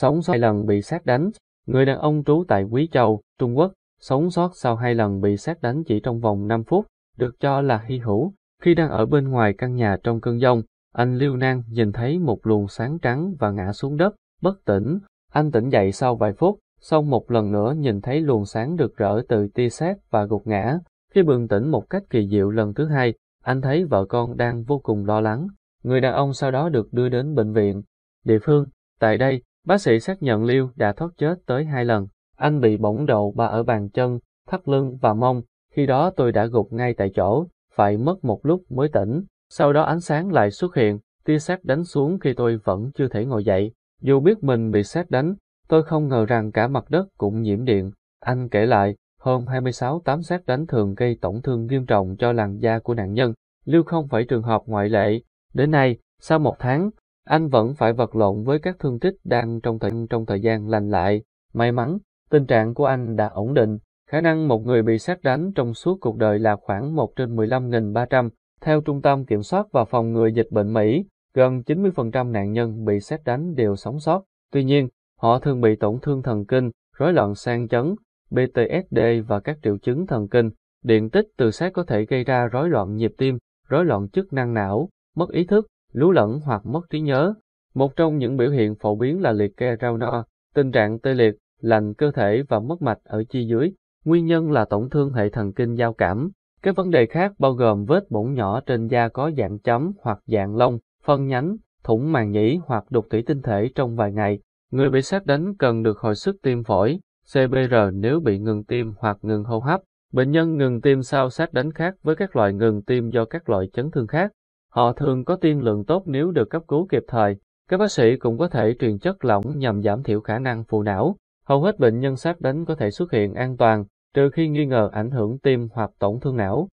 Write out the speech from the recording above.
sống sót hai lần bị sát đánh. Người đàn ông trú tại Quý Châu, Trung Quốc, sống sót sau hai lần bị sát đánh chỉ trong vòng 5 phút, được cho là hy hữu. Khi đang ở bên ngoài căn nhà trong cơn giông, anh Liêu Nang nhìn thấy một luồng sáng trắng và ngã xuống đất, bất tỉnh. Anh tỉnh dậy sau vài phút, sau một lần nữa nhìn thấy luồng sáng được rỡ từ tia sét và gục ngã. Khi bừng tỉnh một cách kỳ diệu lần thứ hai, anh thấy vợ con đang vô cùng lo lắng. Người đàn ông sau đó được đưa đến bệnh viện. Địa phương, tại đây, Bác sĩ xác nhận Liêu đã thoát chết tới hai lần. Anh bị bỏng đầu ba ở bàn chân, thắt lưng và mông. Khi đó tôi đã gục ngay tại chỗ, phải mất một lúc mới tỉnh. Sau đó ánh sáng lại xuất hiện, tia sét đánh xuống khi tôi vẫn chưa thể ngồi dậy. Dù biết mình bị sét đánh, tôi không ngờ rằng cả mặt đất cũng nhiễm điện. Anh kể lại, hôm 26 tám sét đánh thường gây tổn thương nghiêm trọng cho làn da của nạn nhân. Lưu không phải trường hợp ngoại lệ. Đến nay, sau một tháng, anh vẫn phải vật lộn với các thương tích đang trong thời, trong thời gian lành lại. May mắn, tình trạng của anh đã ổn định. Khả năng một người bị sát đánh trong suốt cuộc đời là khoảng 1 trên 15.300. Theo Trung tâm Kiểm soát và Phòng ngừa Dịch bệnh Mỹ, gần 90% nạn nhân bị sát đánh đều sống sót. Tuy nhiên, họ thường bị tổn thương thần kinh, rối loạn sang chấn, PTSD và các triệu chứng thần kinh. Điện tích từ sát có thể gây ra rối loạn nhịp tim, rối loạn chức năng não, mất ý thức, lú lẫn hoặc mất trí nhớ. Một trong những biểu hiện phổ biến là liệt kê rau no, tình trạng tê liệt, lành cơ thể và mất mạch ở chi dưới. Nguyên nhân là tổn thương hệ thần kinh giao cảm. Các vấn đề khác bao gồm vết bỏng nhỏ trên da có dạng chấm hoặc dạng lông, phân nhánh, thủng màng nhĩ hoặc đục thủy tinh thể trong vài ngày. Người bị sát đánh cần được hồi sức tim phổi, CPR nếu bị ngừng tim hoặc ngừng hô hấp. Bệnh nhân ngừng tim sau sát đánh khác với các loại ngừng tim do các loại chấn thương khác. Họ thường có tiên lượng tốt nếu được cấp cứu kịp thời. Các bác sĩ cũng có thể truyền chất lỏng nhằm giảm thiểu khả năng phù não. Hầu hết bệnh nhân sát đánh có thể xuất hiện an toàn, trừ khi nghi ngờ ảnh hưởng tim hoặc tổn thương não.